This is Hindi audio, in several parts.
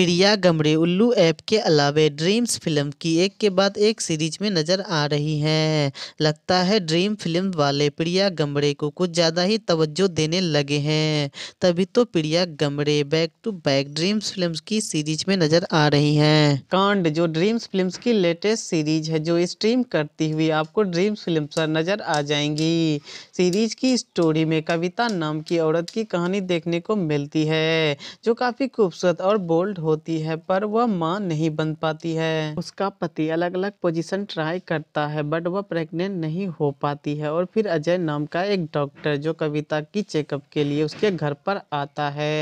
प्रिया गमरे उल्लू ऐप के अलावे ड्रीम्स फिल्म की एक के बाद एक सीरीज में नजर आ रही हैं लगता है ड्रीम फिल्म वाले प्रिया गमरे को कुछ ज़्यादा ही तवज्जो देने लगे हैं तभी तो Priya Gamre Back to Back Dreams film की सीरीज में नजर आ रही हैं कांड जो ड्रीम्स फिल्म की लेटेस्ट सीरीज है जो स्ट्रीम करती हुई आपको ड्रीम्स फिल्म पर नजर आ जाएंगी सीरीज की स्टोरी में कविता नाम की औरत की कहानी देखने को मिलती है जो काफ़ी खूबसूरत और बोल्ड हो होती है पर वह माँ नहीं बन पाती है उसका पति अलग अलग पोजीशन ट्राई करता है बट वह प्रेग्नेंट नहीं हो पाती है और फिर अजय नाम का एक डॉक्टर जो कविता की चेकअप के लिए उसके घर पर आता है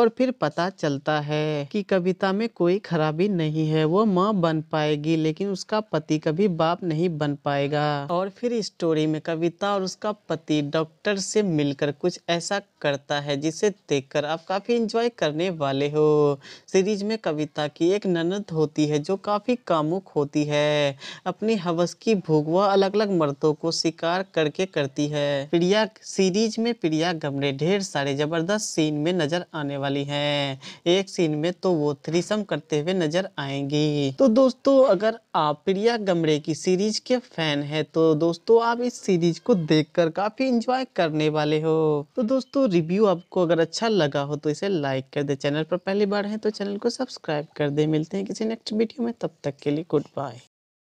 और फिर पता चलता है कि कविता में कोई खराबी नहीं है वो माँ बन पाएगी लेकिन उसका पति कभी बाप नहीं बन पाएगा और फिर स्टोरी में कविता और उसका पति डॉक्टर से मिलकर कुछ ऐसा करता है जिसे देखकर आप काफी इंजॉय करने वाले हो सीरीज सीरीज में कविता की एक ननद होती है जो काफ़ी कामुक होती है अपनी हवस की भोगवा अलग अलग मर्दों को शिकार करके करती है प्रिया सीरीज में प्रिया गमरे ढेर सारे जबरदस्त सीन में नजर आने वाली हैं एक सीन में तो वो थ्रीसम करते हुए नजर आएंगी तो दोस्तों अगर आप प्रिया गमरे की सीरीज के फैन हैं तो दोस्तों आप इस सीरीज को कर काफी इंजॉय करने वाले हो तो दोस्तों रिव्यू आपको अगर अच्छा लगा हो तो इसे लाइक कर दे चैनल पर पहली बार है तो चैनल चैनल को सब्सक्राइब कर दें मिलते हैं किसी नेक्स्ट वीडियो में तब तक के लिए गुड बाय